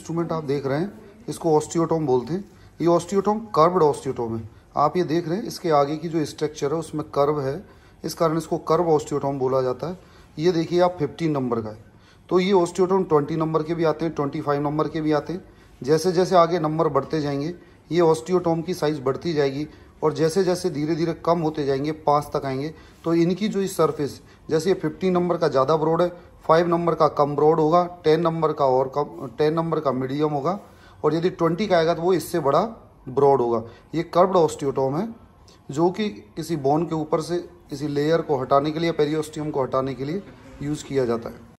instrument आप देख रहे हैं इसको ऑस्टियोटोम बोलते हैं ये ऑस्टियोटोम कर्व्ड ऑस्टियोटोम है आप ये देख रहे हैं इसके आगे की जो स्ट्रक्चर है उसमें कर्व है इस कारण इसको कर्व ऑस्टियोटोम बोला जाता है ये देखिए आप फिफ्टीन नंबर का है तो ये ऑस्टियोटोम ट्वेंटी नंबर के भी आते हैं ट्वेंटी फाइव नंबर के भी आते हैं जैसे जैसे आगे नंबर बढ़ते जाएंगे ये ऑस्टियोटोम की साइज़ बढ़ती जाएगी और जैसे जैसे धीरे धीरे कम होते जाएंगे पाँच तक आएंगे तो इनकी जो इस सरफेस जैसे ये फिफ्टीन नंबर का ज़्यादा ब्रॉड है फाइव नंबर का कम ब्रॉड होगा टेन नंबर का और कम टेन नंबर का मीडियम होगा और यदि ट्वेंटी का आएगा तो वो इससे बड़ा ब्रॉड होगा ये कर्ब्ड ऑस्टियोटोम है जो कि किसी बोन के ऊपर से किसी लेयर को हटाने के लिए पेरियोस्टियम को हटाने के लिए यूज़ किया जाता है